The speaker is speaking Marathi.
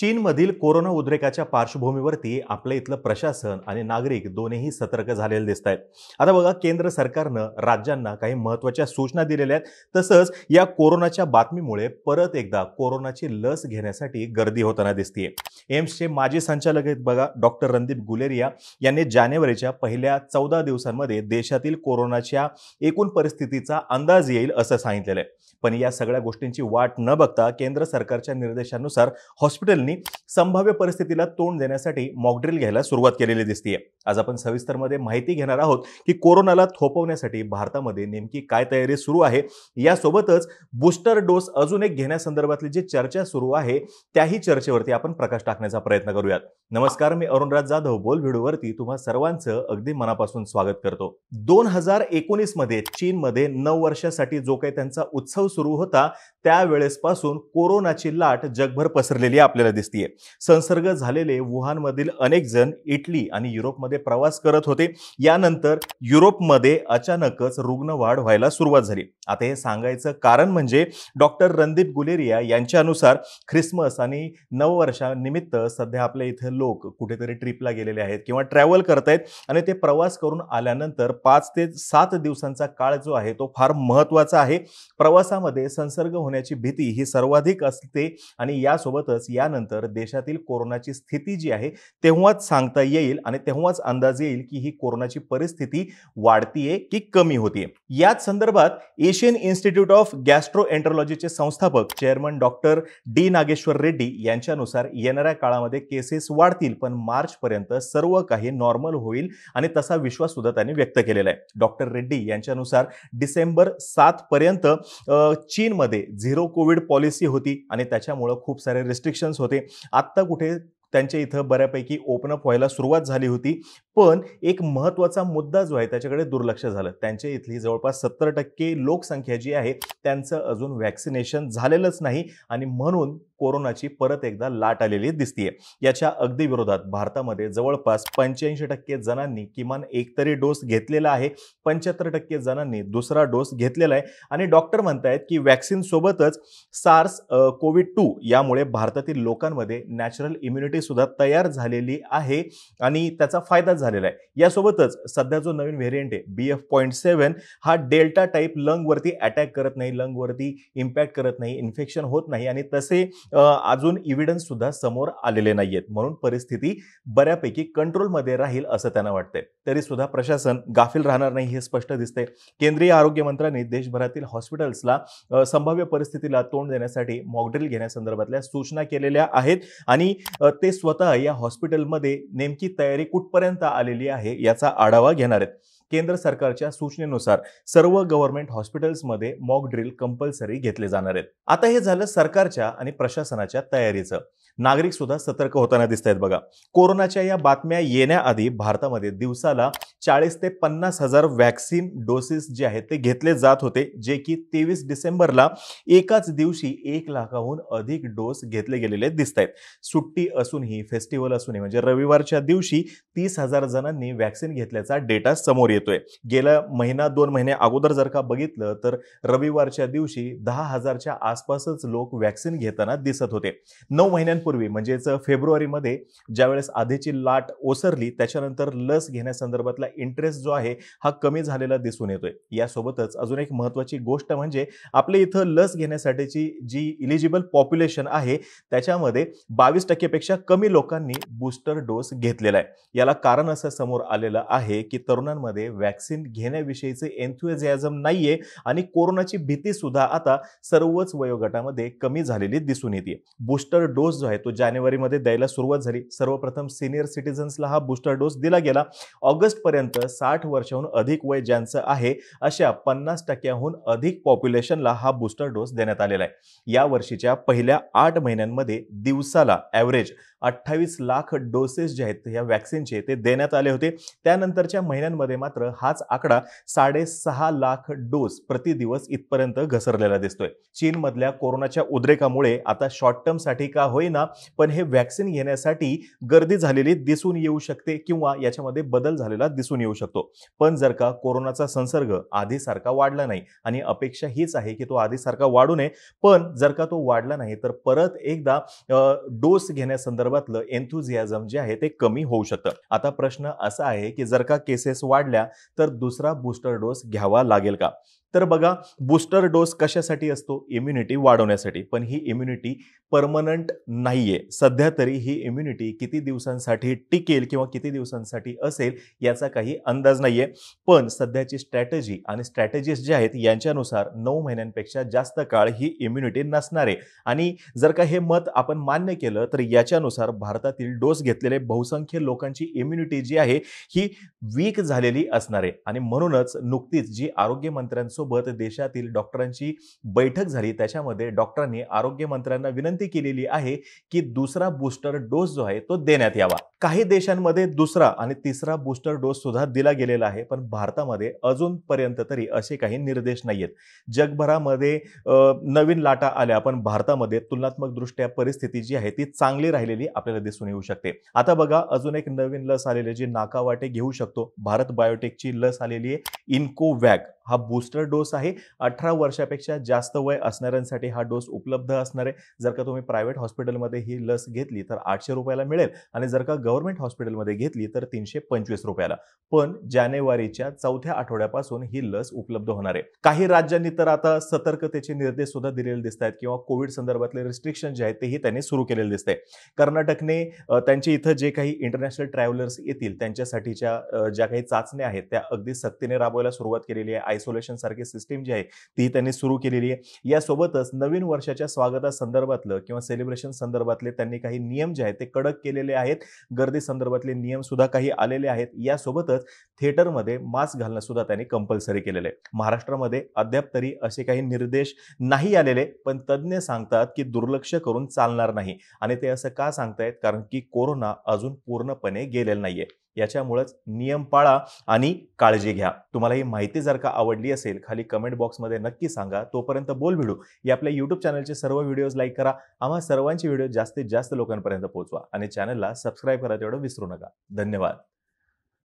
चीनमधील कोरोना उद्रेकाच्या पार्श्वभूमीवरती आपलं इथलं प्रशासन आणि नागरिक दोन्हीही सतर्क झालेले दिसत आहेत आता बघा केंद्र सरकारनं राज्यांना काही महत्वाच्या सूचना दिलेल्या आहेत तसंच या कोरोनाच्या बातमीमुळे परत एकदा कोरोनाची लस घेण्यासाठी गर्दी होताना दिसतीये एम्सचे माजी संचालक आहेत बघा डॉक्टर रणदीप गुलेरिया यांनी जानेवारीच्या पहिल्या चौदा दिवसांमध्ये देशातील कोरोनाच्या एकूण परिस्थितीचा अंदाज येईल असं सांगितलेलं आहे पण या सगळ्या गोष्टींची वाट न बघता केंद्र सरकारच्या निर्देशानुसार हॉस्पिटल संभाव्य परिस्थितीला तोंड देण्यासाठी मॉकड्रिल घ्यायला सुरुवात केलेली दिसतीये आज आपण सविस्तरमध्ये माहिती घेणार आहोत की कोरोनाला थोपवण्यासाठी भारतामध्ये नेमकी काय तयारी सुरू आहे यासोबतच बूस्टर डोस अजून एक घेण्यासंदर्भातली जी चर्चा सुरू आहे त्याही चर्चेवरती आपण प्रकाश टाकण्याचा प्रयत्न करूयात नमस्कार मी अरुणराज जाधव बोल व्हिडिओवरती तुम्हा सर्वांचं अगदी मनापासून स्वागत करतो दोन हजार एकोणीस मध्ये चीनमध्ये नऊ वर्षासाठी जो काही त्यांचा उत्सव सुरू होता पासून कोरोनाची लाट जगभर पसरलेली आपल्याला दिसतीये संसर्ग झालेले वुहानमधील अनेक जण इटली आणि युरोपमध्ये प्रवास करत होते यानंतर युरोपमध्ये अचानकच रुग्ण वाढ व्हायला सुरुवात झाली आता हे सांगायचं कारण म्हणजे डॉक्टर रणदीप गुलेरिया यांच्यानुसार ख्रिसमस आणि नववर्षानिमित्त सध्या आपल्या इथं लोक कुठेतरी ट्रिपला गेलेले आहेत किंवा ट्रॅव्हल करत आहेत आणि ते प्रवास करून आल्यानंतर पाच ते सात दिवसांचा काळ जो आहे तो फार महत्त्वाचा आहे प्रवासामध्ये संसर्ग होण्याची भीती ही सर्वाधिक असते आणि यासोबतच यानंतर झाल्यानंतर देशातील कोरोनाची स्थिती जी आहे तेव्हाच सांगता येईल आणि तेव्हाच अंदाज येईल की ही कोरोनाची परिस्थिती वाढतीये की कमी होतीये याच संदर्भात एशियन इन्स्टिट्यूट ऑफ गॅस्ट्रो एन्ट्रॉलॉजीचे संस्थापक chairman doctor D Nageshwar Reddy यांच्यानुसार येणाऱ्या काळामध्ये केसेस वाढतील पण मार्चपर्यंत सर्व काही नॉर्मल होईल आणि तसा विश्वास सुद्धा त्यांनी व्यक्त केलेला आहे डॉक्टर रेड्डी यांच्यानुसार डिसेंबर सात पर्यंत चीनमध्ये झिरो कोविड पॉलिसी होती आणि त्याच्यामुळं खूप सारे रिस्ट्रिक्शन्स होते आत्ता कुठे त्यांच्या इथं बऱ्यापैकी ओपन अप व्हायला सुरुवात झाली होती पण एक महत्त्वाचा मुद्दा जो आहे त्याच्याकडे दुर्लक्ष झालं त्यांच्या इथली जवळपास सत्तर टक्के लोकसंख्या जी आहे त्यांचं अजून व्हॅक्सिनेशन झालेलंच नाही आणि म्हणून कोरोनाची परत एकदा लाट आलेली दिसतीये याच्या अगदी विरोधात भारतामध्ये जवळपास पंच्याऐंशी टक्के जणांनी किमान एकतरी डोस घेतलेला आहे पंच्याहत्तर टक्के जणांनी दुसरा डोस घेतलेला आहे आणि डॉक्टर म्हणतायत की सोबतच सार्स कोविड टू यामुळे भारतातील लोकांमध्ये नॅचरल इम्युनिटी सुद्धा तयार झालेली आहे आणि त्याचा फायदा झाला झालेला आहे यासोबतच सध्या जो नवीन व्हेरियंट आहे बी एफ पॉईंट सेव्हन हा डेल्टा टाईप लंगवरती अटॅक करत नाही लंगवरती इम्पॅक्ट करत नाही इन्फेक्शन होत नाही आणि तसे अजून इव्हिडन्स सुद्धा समोर आलेले नाही आहेत म्हणून परिस्थिती बऱ्यापैकी कंट्रोलमध्ये राहील असं त्यांना वाटतंय तरी सुद्धा प्रशासन गाफील राहणार नाही हे स्पष्ट दिसतंय केंद्रीय आरोग्य मंत्र्यांनी देशभरातील हॉस्पिटल्सला संभाव्य परिस्थितीला तोंड देण्यासाठी मॉकड्रिल घेण्यासंदर्भातल्या सूचना केलेल्या आहेत आणि ते स्वतः या हॉस्पिटलमध्ये नेमकी तयारी कुठपर्यंत आलेली आहे याचा आढावा घेणार आहेत केंद्र सरकारच्या सूचनेनुसार सर्व गव्हर्नमेंट हॉस्पिटल्समध्ये मॉक ड्रिल कंपल्सरी घेतले जाणार आहेत आता हे झालं सरकारच्या आणि प्रशासनाच्या तयारीचं नागरिक सुद्धा सतर्क होताना दिसत आहेत बघा कोरोनाच्या या बातम्या येण्याआधी भारतामध्ये दिवसाला चाळीस ते पन्नास हजार व्हॅक्सिन डोसेस जे आहेत ते घेतले जात होते जे की तेवीस डिसेंबरला एकाच दिवशी एक लाखाहून अधिक डोस घेतले गेलेले दिसत आहेत सुट्टी असूनही फेस्टिवल असूनही म्हणजे रविवारच्या दिवशी तीस हजार जणांनी व्हॅक्सिन घेतल्याचा डेटा समोर येतो येतोय गेल्या महिना दोन महिने अगोदर जर का बघितलं तर रविवारच्या दिवशी दहा हजारच्या आसपासच लोक व्हॅक्सिन घेताना दिसत होते नऊ महिन्यांपूर्वी म्हणजेच फेब्रुवारीमध्ये ज्यावेळेस आधीची लाट ओसरली त्याच्यानंतर लस घेण्यासंदर्भातला इंटरेस्ट जो आहे हा कमी झालेला दिसून येतोय यासोबतच अजून एक महत्वाची गोष्ट म्हणजे आपल्या इथं लस घेण्यासाठीची जी इलिजिबल पॉप्युलेशन आहे त्याच्यामध्ये बावीस टक्केपेक्षा कमी लोकांनी बूस्टर डोस घेतलेला आहे याला कारण असं समोर आलेलं आहे की तरुणांमध्ये वॅक्सिन घेण्याविषयीचे एन्थुएझियाझम नाहीये आणि कोरोनाची भीती सुद्धा आता सर्वच वयोगटामध्ये कमी झालेली दिसून येते बूस्टर डोस जो आहे तो जानेवारीमध्ये द्यायला सुरुवात झाली सर्वप्रथम सिनियर सिटीजन्सला हा बूस्टर डोस दिला गेला ऑगस्टपर्यंत साठ वर्षाहून अधिक वय ज्यांचं आहे अशा पन्नास टक्क्याहून अधिक पॉप्युलेशनला हा बूस्टर डोस देण्यात आलेला आहे या वर्षीच्या पहिल्या आठ महिन्यांमध्ये दिवसाला ॲव्हरेज अठ्ठावीस लाख डोसेस जे आहेत ह्या वॅक्सिनचे ते देण्यात आले होते त्यानंतरच्या महिन्यांमध्ये मात्र हाच आकडा साडेसहा लाख डोस प्रति दिवस इथपर्यंत घसरलेला दिसतोय चीनमधल्या कोरोनाच्या उद्रेकामुळे आता शॉर्ट टर्मसाठी का होईना पण हे व्हॅक्सिन घेण्यासाठी गर्दी झालेली दिसून येऊ शकते किंवा याच्यामध्ये बदल झालेला दिसून येऊ शकतो पण जर का कोरोनाचा संसर्ग आधीसारखा वाढला नाही आणि अपेक्षा हीच आहे की तो आधीसारखा वाढू नये पण जर का तो वाढला नाही तर परत एकदा डोस घेण्यासंदर्भात संदर्भातलं एन्थुझियाझम जे आहे ते कमी होऊ शकतं आता प्रश्न असा आहे की जर का केसेस वाढल्या तर दुसरा बूस्टर डोस घ्यावा लागेल का तर बघा बूस्टर डोस कशासाठी असतो इम्युनिटी वाढवण्यासाठी पण ही इम्युनिटी परमनंट नाही आहे सध्या तरी ही इम्युनिटी किती दिवसांसाठी टिकेल किंवा किती दिवसांसाठी असेल याचा काही अंदाज नाही आहे पण सध्याची स्ट्रॅटेजी आणि स्ट्रॅटेजीस जे आहेत यांच्यानुसार नऊ महिन्यांपेक्षा जास्त काळ ही इम्युनिटी नसणार आहे आणि जर का हे मत आपण मान्य केलं तर याच्यानुसार भारतातील डोस घेतलेले बहुसंख्य लोकांची इम्युनिटी जी आहे ही वीक झालेली असणार आहे आणि म्हणूनच नुकतीच जी आरोग्य यांच्यासोबत देशातील डॉक्टरांची बैठक झाली त्याच्यामध्ये डॉक्टरांनी आरोग्य मंत्र्यांना विनंती केलेली आहे की दुसरा बूस्टर डोस जो आहे तो देण्यात यावा काही देशांमध्ये दुसरा आणि तिसरा बूस्टर डोस सुद्धा दिला गेलेला आहे पण भारतामध्ये अजूनपर्यंत तरी असे काही निर्देश नाही आहेत जगभरामध्ये नवीन लाटा आल्या पण भारतामध्ये तुलनात्मकदृष्ट्या परिस्थिती जी आहे ती चांगली राहिलेली आपल्याला दिसून येऊ शकते आता बघा अजून एक नवीन लस आलेली जी नाकावाटे घेऊ शकतो भारत बायोटेकची लस आलेली आहे इनकोवॅग हा बूस्टर डोस आहे अठरा वर्षापेक्षा जास्त वय असणाऱ्यांसाठी हा डोस उपलब्ध असणार आहे जर का तुम्ही प्रायव्हेट हॉस्पिटलमध्ये ही लस घेतली तर आठशे रुपयाला मिळेल आणि जर का गव्हर्नमेंट हॉस्पिटलमध्ये घेतली तर तीनशे पंचवीस रुपयाला पण जानेवारीच्या चौथ्या आठवड्यापासून ही लस उपलब्ध होणार आहे काही राज्यांनी तर आता सतर्कतेचे निर्देश सुद्धा दिलेले दिसत आहेत किंवा कोविड संदर्भातले रिस्ट्रिक्शन जे आहेत तेही त्यांनी सुरू केलेले दिसते कर्नाटकने त्यांचे इथं जे काही इंटरनॅशनल ट्रॅव्हलर्स येतील त्यांच्यासाठीच्या ज्या काही चाचण्या आहेत त्या अगदी सक्तीने राबवायला सुरुवात केलेली आहे आयसोलेशन सारखी सारखी सिस्टीम जी आहे ती त्यांनी सुरू केलेली आहे यासोबतच नवीन वर्षाच्या स्वागतासंदर्भातलं किंवा सेलिब्रेशन संदर्भातले त्यांनी काही नियम जे आहेत ते कडक केलेले आहेत गर्दी संदर्भातले नियम सुद्धा काही आलेले आहेत यासोबतच थिएटरमध्ये मास्क घालणं सुद्धा त्यांनी कंपल्सरी केलेलं आहे महाराष्ट्रामध्ये अद्याप तरी असे काही निर्देश नाही आलेले पण तज्ज्ञ सांगतात की दुर्लक्ष करून चालणार नाही आणि ते असं का सांगतायत कारण की कोरोना अजून पूर्णपणे गेलेला नाहीये याच्यामुळेच नियम पाळा आणि काळजी घ्या तुम्हाला ही माहिती जर का आवडली असेल खाली कमेंट बॉक्समध्ये नक्की सांगा तोपर्यंत बोल भिडू या आपल्या यूट्यूब चॅनलचे सर्व व्हिडिओज लाईक करा आम्हा सर्वांचे व्हिडिओ जास्तीत जास्त लोकांपर्यंत पोहोचवा आणि चॅनलला सबस्क्राईब करा तेवढं विसरू नका धन्यवाद